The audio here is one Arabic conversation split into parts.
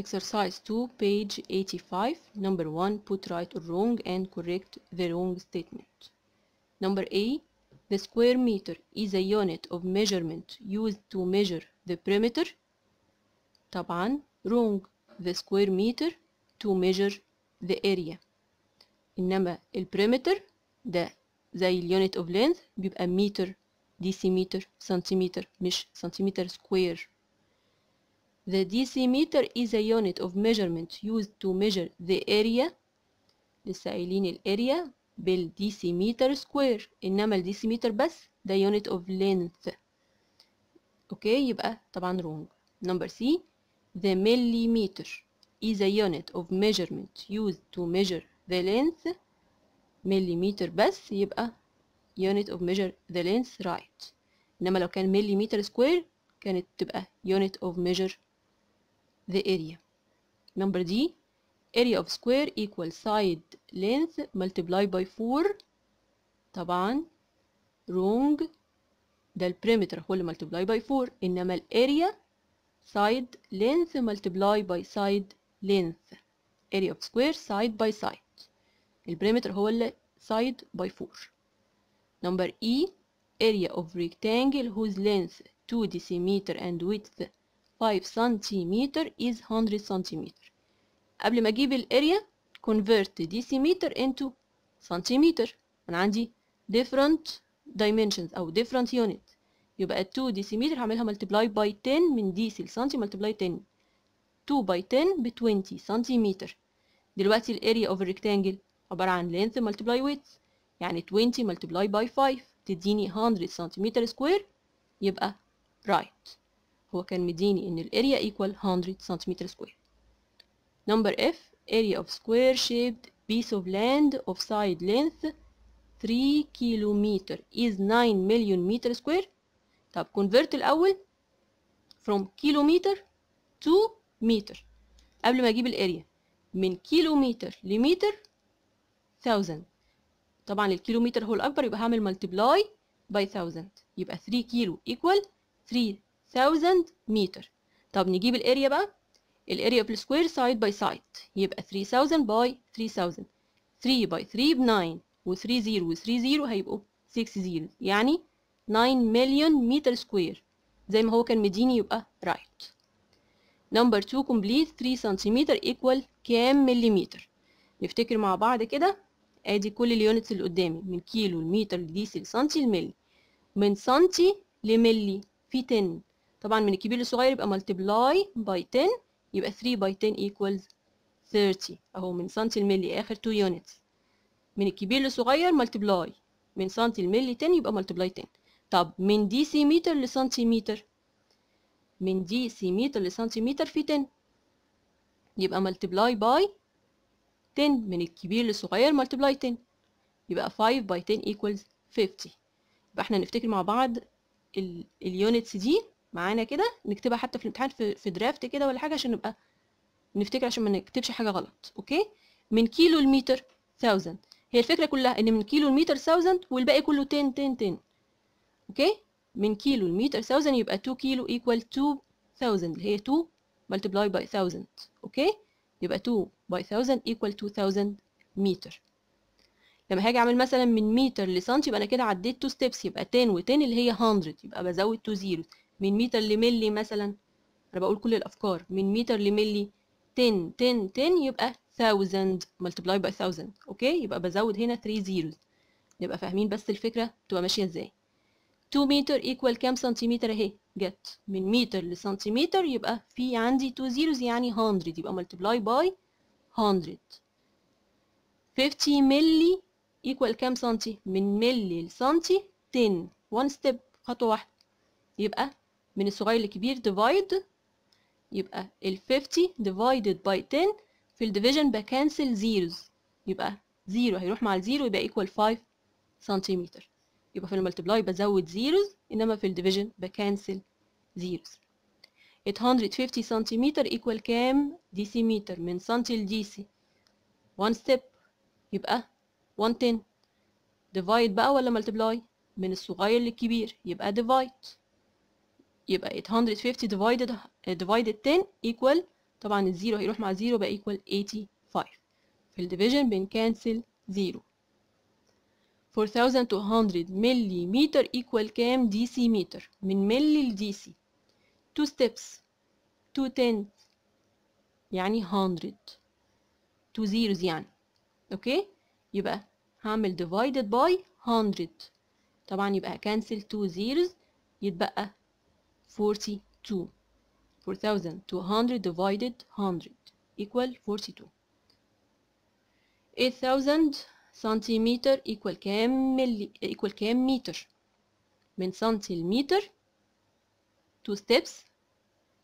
Exercise 2, page 85. Number 1, put right or wrong and correct the wrong statement. Number A, the square meter is a unit of measurement used to measure the perimeter. طبعا wrong the square meter to measure the area. إنما البريمتر ده زي unit of length بيبقى meter, decimeter, centimeter, مش centimeter square. The decimeter is a unit of measurement used to measure the area لسه area, الاريا بالديسيمتر square. انما الديسيمتر بس the unit of length اوكي يبقى طبعا wrong number C the millimeter is a unit of measurement used to measure the length millimeter بس يبقى ah, unit of measure the length right انما لو كان millimeter square كانت تبقى ah, unit of measure the area. Number D, area of square equals side length multiplied by 4 طبعا wrong ده البريمتر هو اللي multiply by 4 إنما الاريا side length multiply by side length area of square side by side البريمتر هو اللي side by 4 number E area of rectangle whose length 2 decimeter and width 5 سنتيمتر is 100 سنتيمتر قبل ما اجيب الاريا convert decimeter into سنتيمتر انا عندي different dimensions او different unit يبقى 2 decimeter هعملها multiply by 10 من ديسي لسنتي multiply 10 2 by 10 ب 20 سنتيمتر دلوقتي الاريا اوف rectangle عبارة عن length multiply width يعني 20 multiply by 5 تديني 100 سنتيمتر سكوير يبقى right هو كان مديني ان الاريا equal 100 سنتيمتر سكوير نمبر f area of square shaped piece of land of side length 3 كيلومتر is 9 مليون متر سكوير طب convert الأول from كيلومتر to متر قبل ما أجيب الاريا من كيلومتر لمتر 1000 طبعا الكيلومتر هو الأكبر يبقى هعمل multiply by 1000 يبقى 3 كيلو equal 3 1000 متر طب نجيب الاريا بقى الاريا اوف السكوير سايد باي سايد يبقى 3000 باي 3000 3 باي 3 ب 9 و3 0 و3 0 هيبقوا 6 0 يعني 9 مليون متر سكوير زي ما هو كان مديني يبقى رايت نمبر 2 كومبليت 3 سنتيمتر ايكوال كام مليمتر نفتكر مع بعض كده ادي كل اليونتس اللي قدامي من كيلو لمتر لديسي لسنتي لملي من سنتي لملي في 10 طبعا من الكبير للصغير يبقى multiply by 10 يبقى 3 by 10 equals 30 اهو من سنتي الملي اخر 2 units من الكبير للصغير multiply من سنتي الملي 10 يبقى multiply 10 طب من دي سي متر لسنتيمتر من دي سي متر لسنتيمتر في 10 يبقى multiply by 10 من الكبير للصغير multiply 10 يبقى 5 by 10 equals 50 يبقى احنا نفتكر مع بعض اليونتس دي معانا كده نكتبها حتى في الامتحان في, في درافت كده ولا حاجه عشان نبقى نفتكر عشان ما نكتبش حاجه غلط اوكي من كيلو لمتر 1000 هي الفكره كلها ان من كيلو لمتر 1000 والباقي كله 10 10 10 اوكي من كيلو لمتر 1000 يبقى 2 كيلو ايكوال 2000 اللي هي 2 ملتبلاي باي 1000 اوكي يبقى 2 باي 1000 ايكوال 2000 متر لما هاجي اعمل مثلا من متر لسنتي يبقى انا كده عديت تو ستيبس يبقى 10 و10 اللي هي 100 يبقى بزود تو زيروز من متر لملي مثلا انا بقول كل الافكار من متر لملي 10 10 10 يبقى 1000 ملتبلاي باي 1000 اوكي يبقى بزود هنا 3 زيروز نبقى فاهمين بس الفكره بتبقى ماشيه ازاي 2 متر ايكوال كام سنتيمتر اهي جت من متر لسنتيمتر يبقى في عندي 2 زيروز يعني 100 يبقى ملتبلاي باي 100 50 ملي ايكوال كام سنتي من ملي لسنتي 10 1 ستيب خطوه واحده يبقى من الصغير لكبير ديفايد يبقى ال 50 divided by 10 في الديفيجن بكنسل زيروز يبقى زيرو هيروح مع الزيرو يبقى ايكوال 5 سنتيمتر يبقى في الملتبلاي بزود زيروز انما في الديفيجن بكنسل زيروز 850 سنتيمتر ايكوال كام ديسيمتر من سنتي لديسي 1 ستيب يبقى 110 ديفايد بقى ولا ملتبلاي من الصغير للكبير يبقى ديفايد يبقى 850 divided آه، divided 10 equal طبعا الزيرو هيروح مع زيرو بقى equal 85 في الديفيجن بنكنسل زيرو 4200 ملي متر equal كام دي سي متر من ملي لدي سي 2 steps 2 tenths يعني 100 2 zeros يعني اوكي يبقى هعمل divided by 100 طبعا يبقى هكنسل 2 zeros يتبقى 4200 divided 100 equal 42 8000 سنتيمتر equal كام ملي equal كام متر من سنتيمتر two steps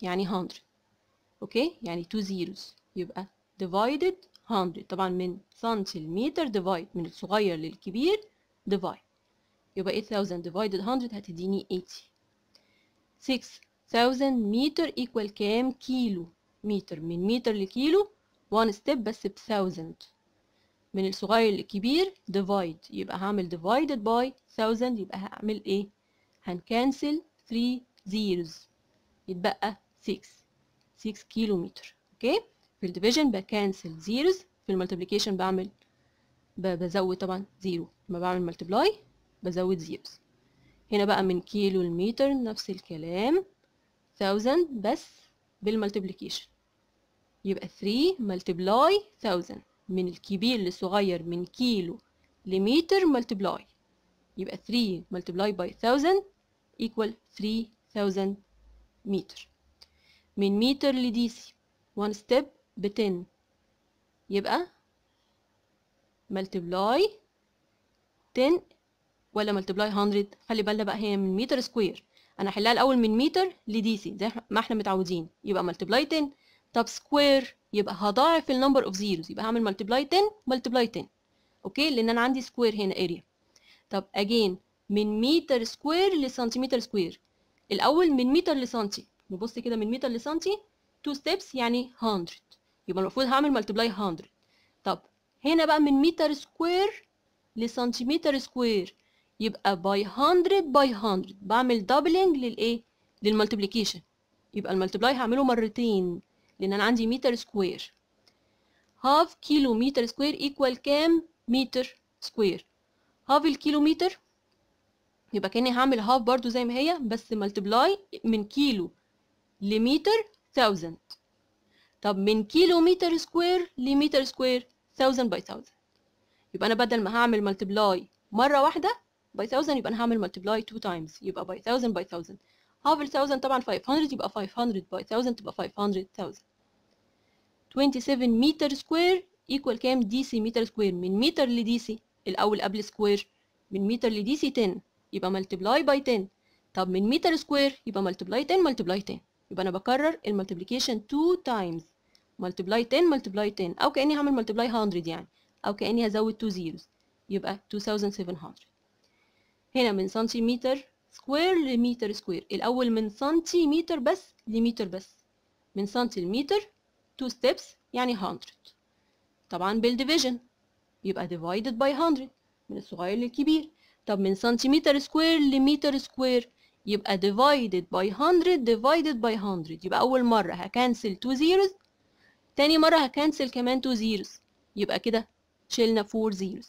يعني 100 اوكي يعني two zeros يبقى divided 100 طبعا من سنتيمتر divide من الصغير للكبير divide يبقى 8000 divided 100 هتديني 80 6000 متر equal كام كيلو متر من متر لكيلو one ستيب بس ب 1000 من الصغير للكبير ديفايد يبقى هعمل divided باي 1000 يبقى هعمل ايه هنكنسل 3 زيروز يتبقى 6 6 كيلو متر اوكي في الديفيجن بكنسل زيروز في الملتبليكيشن بعمل بزود طبعا زيرو لما بعمل ملتبلاي بزود زيروز هنا بقى من كيلو لمتر نفس الكلام thousand بس بالمالتبليكيشن يبقى 3 ملتبلاي 1000 من الكبير للصغير من كيلو لمتر ملتبلاي يبقى 3 ملتبلاي باي 1000 equal 3000 متر من متر لديسي 1 ستيب ب 10 يبقى ملتبلاي 10 ولا ملتبلاي 100 خلي بالنا بقى هي من متر سكوير انا هحلها الاول من متر لدي سي زي ما احنا متعودين يبقى ملتبلاي 10 طب سكوير يبقى هضاعف النمبر اوف زيروز يبقى هعمل ملتبلاي 10 ملتبلاي 10 اوكي لان انا عندي سكوير هنا اريا طب اجين من متر سكوير لسنتيمتر سكوير الاول من متر لسنتي نبص كده من متر لسنتي 2 ستيبس يعني 100 يبقى المفروض هعمل ملتبلاي 100 طب هنا بقى من متر سكوير لسنتيمتر سكوير يبقى باي 100 باي 100 بعمل دبلنج للايه للمالتيبليكيشن يبقى الملتبلاي هعمله مرتين لان انا عندي متر سكوير هاف كيلو متر سكوير ايكوال كام متر سكوير هاف الكيلومتر يبقى كاني هعمل هاف برضو زي ما هي بس ملتبلاي من كيلو لمتر 1000 طب من كيلو متر سكوير لمتر سكوير 1000 باي 1000 يبقى انا بدل ما هعمل ملتبلاي مره واحده باي 1000 يبقى انا هعمل ملتبلاي 2 تايمز يبقى باي 1000 باي 1000 هاف 1000 طبعا 500 يبقى 500 باي 1000 تبقى 500000 27 متر سكوير ايكوال كام دي سي متر سكوير من متر لدي سي الاول قبل سكوير من متر لدي سي 10 يبقى ملتبلاي باي 10 طب من متر سكوير يبقى ملتبلاي 10 ملتبلاي 10 يبقى انا بكرر الملتبليكيشن 2 تايمز ملتبلاي 10 ملتبلاي 10 او كاني هعمل ملتبلاي 100 يعني او كاني هزود 2 زيروز يبقى 2700 هنا من سنتيمتر سكوير لمتر سكوير الأول من سنتيمتر بس لمتر بس من سنتيمتر تو ستيبس يعني 100 طبعا بالديفيجن يبقى ديفايدد باي 100 من الصغير للكبير طب من سنتيمتر سكوير لمتر سكوير يبقى divided by 100 divided by 100 يبقى أول مرة هكنسل 2 zeros تاني مرة هكنسل كمان 2 zeros يبقى كده شلنا 4 zeros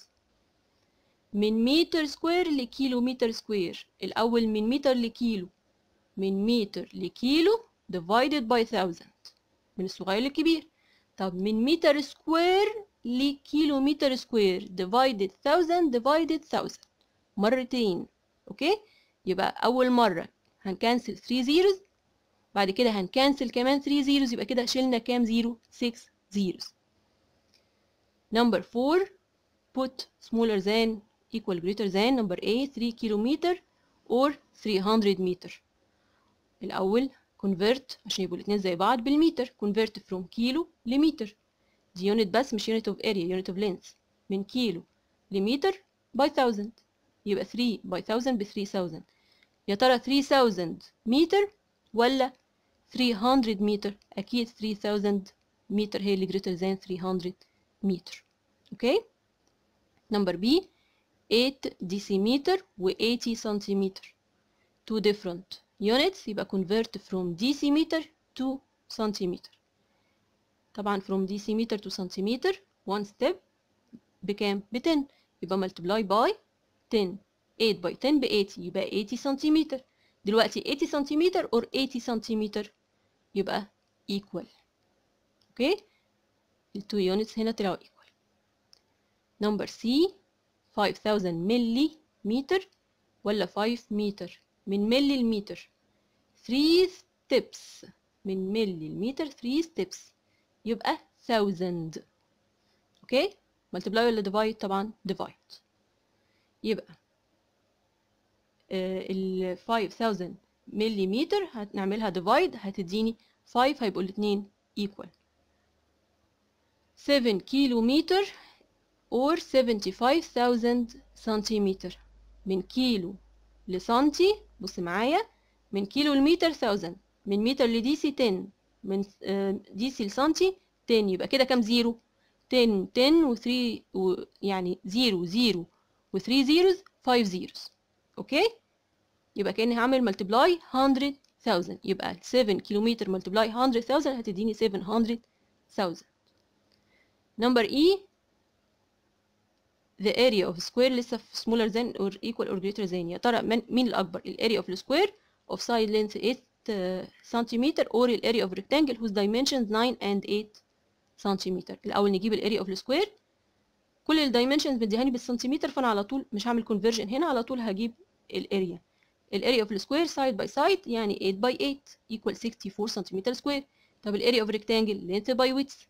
من متر سكوير لكيلو متر سكوير الأول من متر لكيلو من متر لكيلو divided by thousand من الصغير للكبير طب من متر سكوير لكيلو متر سكوير divided thousand divided thousand مرتين أوكي يبقى أول مرة هنكنسل 3 zeros بعد كده هنكنسل كمان 3 zeros يبقى كده شلنا كام زيرو 6 zeros number 4 put smaller than equal greater than number A 3 كيلومتر or 300 متر الأول convert عشان يبقوا الاتنين زي بعض بالمتر convert from كيلو لمتر دي unit بس مش unit of area unit of length من كيلو لمتر by 1000 يبقى 3 by 1000 ب 3000 يا ترى 3000 متر ولا 300 متر أكيد 3000 متر هي اللي greater than 300 متر اوكي okay? نمبر B 8 decimeter و 80 centimeter two different units يبقى convert from decimeter to centimeter طبعا from decimeter to centimeter one step ten. ب 10 يبقى multiply by 10 8 by 10 ب 80 يبقى 80 سنتيمتر دلوقتي 80 centimeter or 80 سنتيمتر يبقى equal Okay, the two units هنا are equal number C 5000 ملي متر ولا 5 متر من ملي المتر 3 ستيبس من ملي المتر 3 ستيبس يبقى 1000 اوكي ملتبلاي ولا ديفايد طبعا ديفايد يبقى آه، ال 5000 ملي متر هنعملها ديفايد هتديني 5 هيبقوا الاثنين ايكوال 7 كيلو متر or 75,000 سنتيمتر من كيلو لسنتي بص معايا من كيلو لمتر 1000 من متر لدي سي 10 من آه، دي سي لسنتي 10 يبقى كده كام زيرو 10 10 و 3 يعني 0 0 و 3 زيروز 5 زيروز اوكي يبقى كاني هعمل ملتبلاي 100000 يبقى 7 كيلومتر ملتبلاي 100000 هتديني 700000 نمبر E the area of square لسه smaller than or equal or greater than يا ترى من مين الأكبر ال area of the square of side length 8 cm or ال area of rectangle whose dimensions 9 and 8 cm الأول نجيب ال area of the square كل ال dimensions مديهاني بالسنتيمتر فأنا على طول مش هعمل conversion هنا على طول هجيب ال area ال area of the square side by side يعني 8 by 8 equal 64 cm square طب ال area of rectangle length by width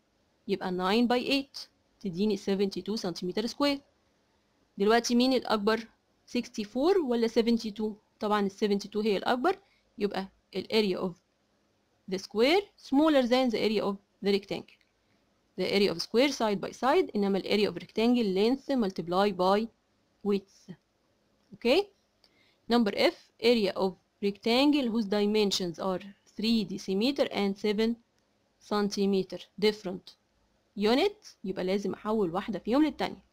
يبقى 9 by 8 تديني 72 cm سكوير دلوقتي مين الأكبر 64 ولا 72 طبعا 72 هي الأكبر يبقى ال area of the square smaller than the area of the rectangle the area of square side by side إنما ال area of rectangle length multiply by width okay number F area of rectangle whose dimensions are 3 decimeter and 7 centimeter different unit يبقى لازم أحول واحدة فيهم للتانية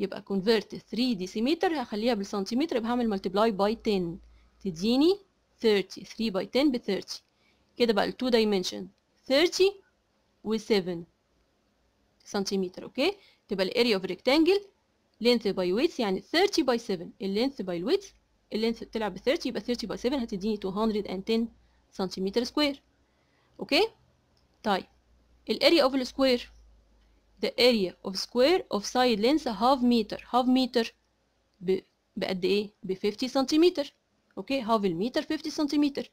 يبقى convert 3 ديسيمتر هخليها بالسنتيمتر يبقى هعمل multiply by 10 تديني 30 3 by 10 ب 30 كده بقى ال 2 dimension 30 و 7 سنتيمتر اوكي تبقى ال area of rectangle length by width يعني 30 by 7 ال length by width ال length طلع ب 30 يبقى 30 by 7 هتديني 210 سنتيمتر سكوير اوكي طيب ال area of the square the area of square of side length half meter half meter be, بقد ايه ب 50 سنتيمتر اوكي half meter, 50 سنتيمتر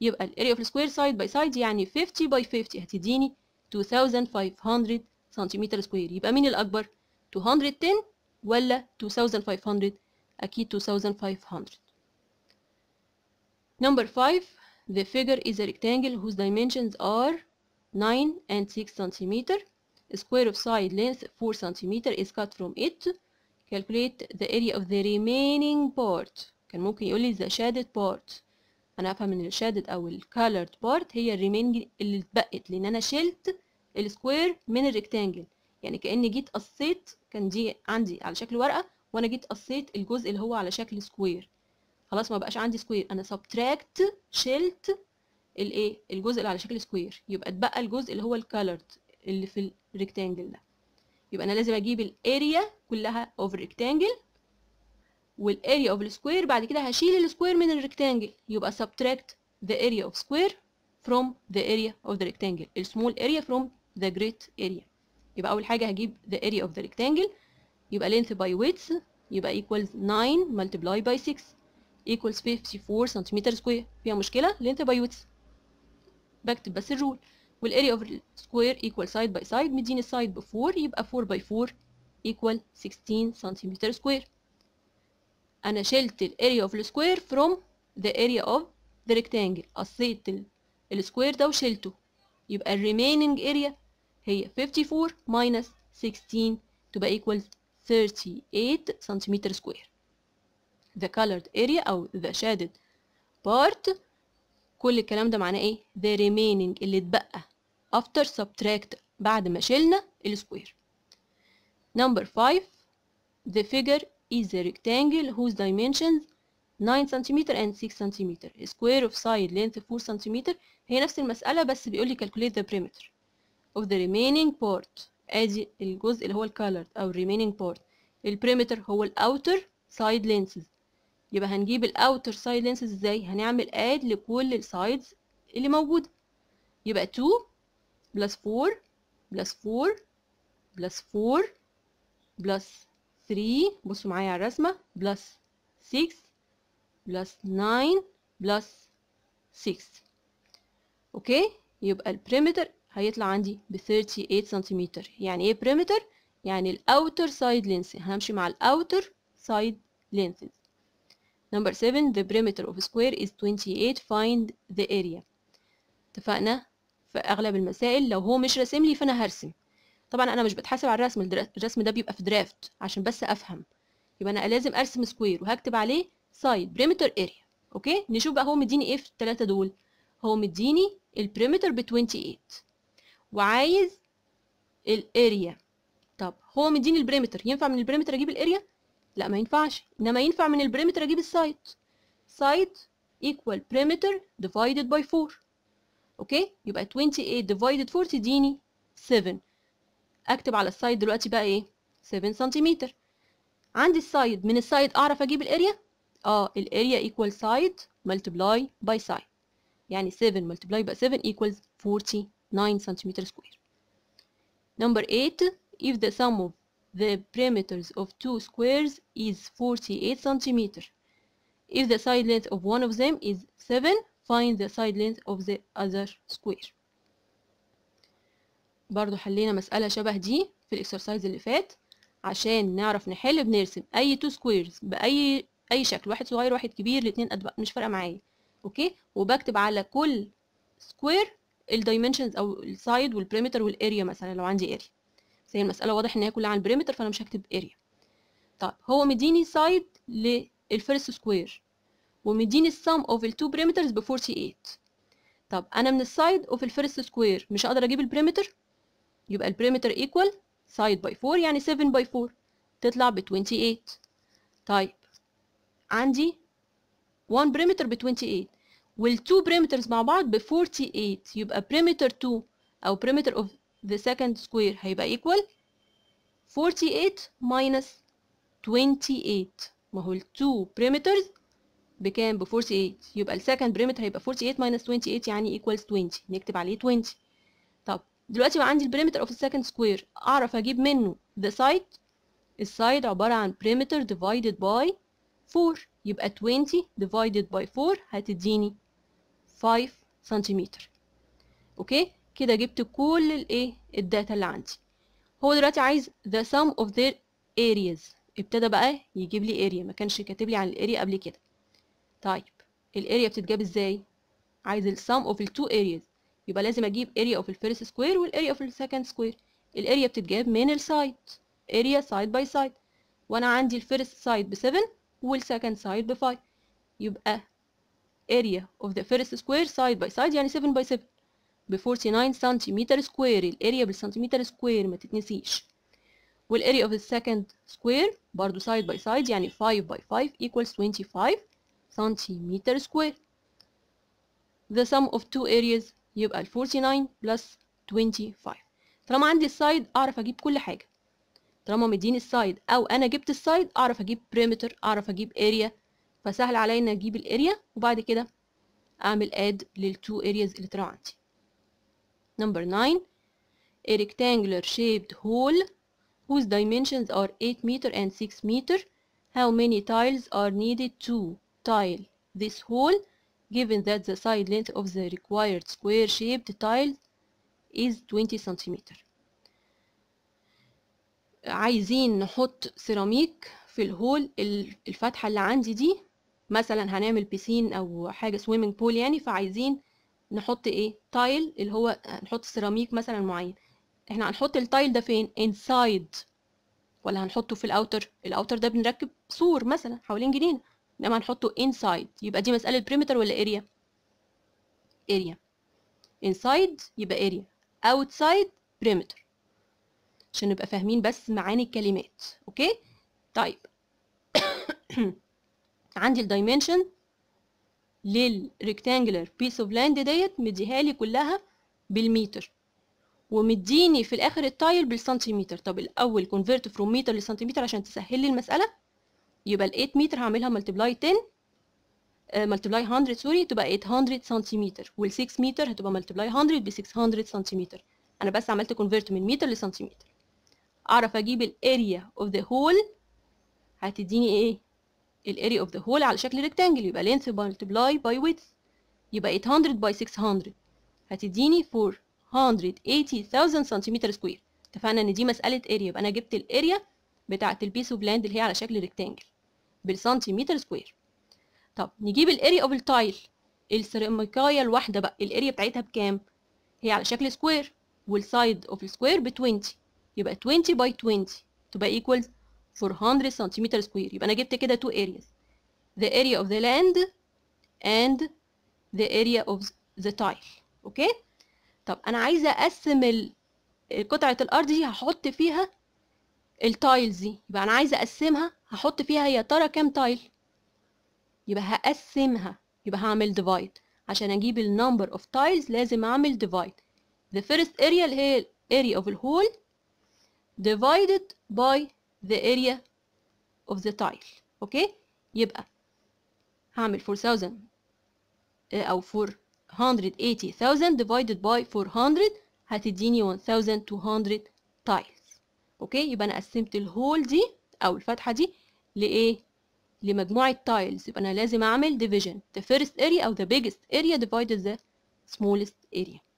يبقى ال area of the square side by side يعني 50 by 50 هتديني 2500 سنتيمتر سكوير يبقى مين الاكبر 210 ولا 2500 اكيد 2500 number 5 the figure is a rectangle whose dimensions are 9 and 6 centimeter square of side length 4 cm is cut from it calculate the area of the remaining part كان ممكن يقول لي the shaded part انا افهم ان الشادد او colored part هي remaining اللي اتبقت لان انا شلت السكوير من الريكتانجل يعني كاني جيت قصيت كان دي عندي على شكل ورقه وانا جيت قصيت الجزء اللي هو على شكل سكوير خلاص ما بقاش عندي سكوير انا سبتراكت شلت الايه الجزء اللي على شكل سكوير يبقى اتبقى الجزء اللي هو الكالرد اللي في الريكتانجل ده يبقى انا لازم اجيب الاريا كلها اوف ريكتانجل والاريا اوف السكوير بعد كده هشيل السكوير من الريكتانجل يبقى subtract the area of square from the area of the rectangle السمول area from the great area يبقى اول حاجه هجيب ذا اريا اوف ذا rectangle يبقى length by width يبقى equals 9 ملتبلاي by 6 equals 54 سنتيمتر سكوير فيها مشكله length by width بكتب بس الرول والاريا اوف السكوير ايكوال سايد باي سايد مدين السايد ب 4 يبقى 4 باي 4 ايكوال 16 سنتيمتر سكوير انا شلت الاريا اوف السكوير فروم ذا اريا اوف ذا ريكتانجل قصيت السكوير ده وشلته يبقى الريميننج اريا هي 54 minus 16 تبقى equals 38 سنتيمتر سكوير the colored area أو the shaded part كل الكلام ده معناه ايه the remaining اللي اتبقى after subtract بعد ما شلنا السكوير number 5 the figure is a rectangle whose dimensions 9 cm and 6 cm square of side length 4 cm هي نفس المسألة بس بيقول لي calculate the perimeter of the remaining part ادي الجزء اللي هو الكالرد او remaining part البريمتر هو الاوتر سايد لينسز يبقى هنجيب الاوتر سايد لينسز ازاي هنعمل اد لكل السايدز اللي موجوده يبقى 2 بلس 4 بلس 4 بلس 4 بلس 3 بصوا معايا على الرسمة بلس 6 بلس 9 بلس 6 اوكي يبقى البريمتر هيطلع عندي ب 38 سنتيمتر يعني ايه بريمتر يعني الاوتر سايد لينث همشي مع الاوتر سايد لينثز نمبر 7 the perimeter of square is 28 find the area اتفقنا في اغلب المسائل لو هو مش راسم لي فانا هرسم طبعا انا مش بتحاسب على الرسم الرسم ده بيبقى في درافت عشان بس افهم يبقى انا لازم ارسم سكوير وهكتب عليه سايد بريمتر اريا اوكي نشوف بقى هو مديني ايه في الثلاثه دول هو مديني البريمتر ب 28 وعايز الاريا طب هو مديني البريمتر ينفع من البريمتر اجيب الاريا لا ما ينفعش انما ينفع من البريمتر اجيب السايد سايد ايكوال بريمتر ديفايدد باي 4 Okay, you يبقى 28 divided forty. تديني 7 اكتب على السايد دلوقتي بقى ايه 7 سنتيمتر عندي السايد من السايد اعرف اجيب الاريا اه area equal side multiply by side Yani 7 multiply by 7 equals 49 centimeter square. number 8 if the sum of the perimeters of two squares is 48 centimeter, if the side length of one of them is 7 find the side length of the other square برضو حلينا مسألة شبه دي في الاكسرسايز اللي فات عشان نعرف نحل بنرسم اي تو سكويرز باي اي شكل واحد صغير واحد كبير الاتنين اطباق مش فارقه معايا اوكي وبكتب على كل سكوير الدايمنشنز او السايد والبريمتر والاريا مثلا لو عندي اريا زي المساله واضح ان هي كلها عن البريمتر فانا مش هكتب اريا طب هو مديني سايد للفيرست سكوير ومديني السم اوف التو بريمترز ب 48 طب انا من السايد اوف الفيرست سكوير مش هقدر اجيب البريمتر يبقى البريمتر ايكوال سايد باي 4 يعني 7 باي 4 تطلع ب 28 طيب عندي 1 بريمتر ب 28 والتو بريمترز مع بعض ب 48 يبقى بريمتر 2 او بريمتر اوف ذا سكند سكوير هيبقى ايكوال 48 minus 28 ما هو ال 2 perimeters بكام ب 48 يبقى السكند بريمتر هيبقى 48 ماينس 28 يعني ايكوالز 20 نكتب عليه 20 طب دلوقتي بقى عندي البريمتر اوف السكند سكوير اعرف اجيب منه ذا سايد السايد عباره عن بريمتر ديفايدد باي 4 يبقى 20 ديفايدد باي 4 هتديني 5 سنتيمتر اوكي كده جبت كل الايه الداتا اللي عندي هو دلوقتي عايز the sum of their areas ابتدى بقى يجيب لي اريا ما كانش كاتب لي عن الاريا قبل كده طيب الاريا بتتجاب ازاي عايز السام اوف التو ارياز يبقى لازم اجيب اريا اوف الفيرست سكوير والاريا اوف السكند سكوير الاريا بتتجاب من السايد اريا سايد باي سايد وانا عندي الفيرست سايد ب 7 والسكند سايد ب 5 يبقى اريا اوف ذا فيرست سكوير سايد باي سايد يعني 7 باي 7 ب 49 سنتيمتر سكوير الاريا بالسنتيمتر سكوير ما تتنسيش والاريا اوف السكند سكوير برضو سايد باي سايد يعني 5 باي 5 ايكوالز 25 سنتيمتر سكوير the sum of two areas يبقى ال 49 plus 25 طالما عندي السايد اعرف اجيب كل حاجه طالما مديني السايد او انا جبت السايد اعرف اجيب بريمتر اعرف اجيب اريا فسهل عليا ان اجيب الاريا وبعد كده اعمل اد للتو areas اللي طلعوا عندي نمبر 9 a rectangular shaped hole whose dimensions are 8 meter and 6 meter how many tiles are needed to tile this hole given that the side length of the required square shaped tile is 20 سنتيمتر عايزين نحط سيراميك في الهول الفتحة اللي عندي دي مثلا هنعمل بيسين او حاجة سويمينج بول يعني فعايزين نحط ايه تايل اللي هو نحط سيراميك مثلا معين احنا هنحط التايل ده فين انسايد ولا هنحطه في الاوتر الاوتر ده بنركب سور مثلا حوالين جنينه انما هنحطه inside يبقى دي مسألة perimeter ولا area area inside يبقى area outside perimeter عشان نبقى فاهمين بس معاني الكلمات اوكي طيب عندي الدايمنشن للريكتانجلر بيس اوف لاند ديت مديها لي كلها بالمتر ومديني في الاخر التايل بالسنتيمتر طب الاول كونفرت فروم متر لسنتيمتر عشان تسهل لي المساله يبقى ال 8 متر هعملها ملتبلاي 10 ملتبلاي 100 سوري تبقى 800 سنتيمتر وال 6 متر هتبقى ملتبلاي 100 ب 600 سنتيمتر انا بس عملت convert من متر لسنتيمتر اعرف اجيب area of the hole هتديني ايه area of the hole على شكل rectangle يبقى length multiply by width يبقى 800 by 600 هتديني 480000 سنتيمتر سكوير اتفقنا ان دي مساله area يبقى انا جبت area بتاعه البيس اوف لاند اللي هي على شكل ريكتانجل بالسنتيمتر سكوير طب نجيب الاريا اوف التايل السيراميكايه الواحده بقى الاريا بتاعتها بكام هي على شكل سكوير والسايد اوف السكوير ب 20 يبقى 20 باي 20 تبقى ايكوال 400 سنتيمتر سكوير يبقى انا جبت كده تو areas the area of the land and the area of the tile اوكي طب انا عايزه اقسم قطعه الارض دي هحط فيها التايلز دي يبقى انا عايزه اقسمها هحط فيها يا ترى كام تايل يبقى هقسمها يبقى هعمل ديفايد عشان اجيب النمبر اوف تايلز لازم اعمل ديفايد the first area اللي هي area of الهول whole divided by the area of the tile اوكي يبقى هعمل 4000 آه، او 480000 divided by 400 هتديني 1200 تايل اوكي يبقى انا قسمت الهول دي او الفتحه دي لايه لمجموعه تايلز يبقى انا لازم اعمل ديفيجن the first area او the biggest area divided the smallest area